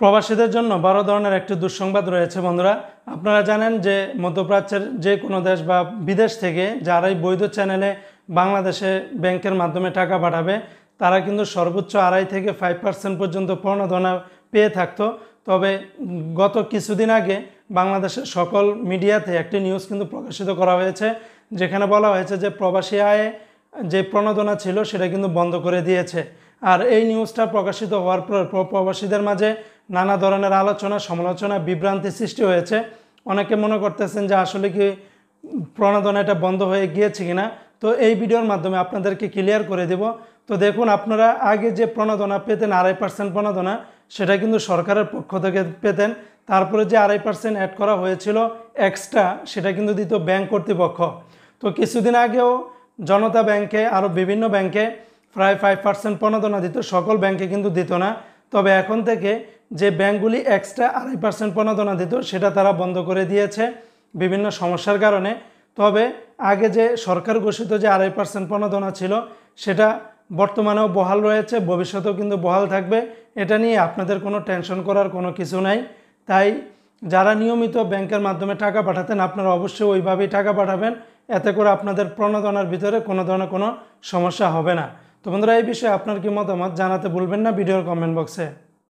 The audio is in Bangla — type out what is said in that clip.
প্রবাসীদের জন্য বড় ধরনের একটি দুঃসংবাদ রয়েছে বন্ধুরা আপনারা জানেন যে মধ্যপ্রাচ্যের যে কোনো দেশ বা বিদেশ থেকে যারাই বৈধ চ্যানেলে বাংলাদেশে ব্যাংকের মাধ্যমে টাকা পাঠাবে তারা কিন্তু সর্বোচ্চ আড়াই থেকে ফাইভ পার্সেন্ট পর্যন্ত প্রণোদনা পেয়ে থাকতো তবে গত কিছুদিন আগে বাংলাদেশের সকল মিডিয়াতে একটি নিউজ কিন্তু প্রকাশিত করা হয়েছে যেখানে বলা হয়েছে যে প্রবাসী আয়ে যে প্রণোদনা ছিল সেটা কিন্তু বন্ধ করে দিয়েছে আর এই নিউজটা প্রকাশিত হওয়ার পর প্রবাসীদের মাঝে নানা ধরনের আলোচনা সমালোচনা বিভ্রান্তি সৃষ্টি হয়েছে অনেকে মনে করতেছেন যে আসলে কি প্রণোদনা এটা বন্ধ হয়ে গিয়েছে কিনা তো এই ভিডিওর মাধ্যমে আপনাদেরকে ক্লিয়ার করে দেব তো দেখুন আপনারা আগে যে প্রণোদনা পেতেন আড়াই পার্সেন্ট প্রণোদনা সেটা কিন্তু সরকারের পক্ষ থেকে পেতেন তারপরে যে আড়াই পার্সেন্ট অ্যাড করা হয়েছিল এক্সট্রা সেটা কিন্তু দিত ব্যাংক কর্তৃপক্ষ তো কিছুদিন আগেও জনতা ব্যাংকে আরও বিভিন্ন ব্যাংকে প্রায় ফাইভ পার্সেন্ট প্রণোদনা দিত সকল ব্যাংকে কিন্তু দিত না তবে এখন থেকে যে ব্যাংকগুলি এক্সট্রা আড়াই পার্সেন্ট প্রণোদনা দিত সেটা তারা বন্ধ করে দিয়েছে বিভিন্ন সমস্যার কারণে তবে আগে যে সরকার ঘোষিত যে আড়াই পার্সেন্ট প্রণোদনা ছিল সেটা বর্তমানেও বহাল রয়েছে ভবিষ্যতেও কিন্তু বহাল থাকবে এটা নিয়ে আপনাদের কোনো টেনশন করার কোনো কিছু নাই তাই যারা নিয়মিত ব্যাংকের মাধ্যমে টাকা পাঠাতেন আপনারা অবশ্যই ওইভাবেই টাকা পাঠাবেন এতে করে আপনাদের প্রণোদনার ভিতরে কোনো ধরনের কোনো সমস্যা হবে না তো বন্ধুরা এই বিষয়ে আপনার কি মতামত জানাতে ভুলবেন না ভিডিওর কমেন্ট বক্সে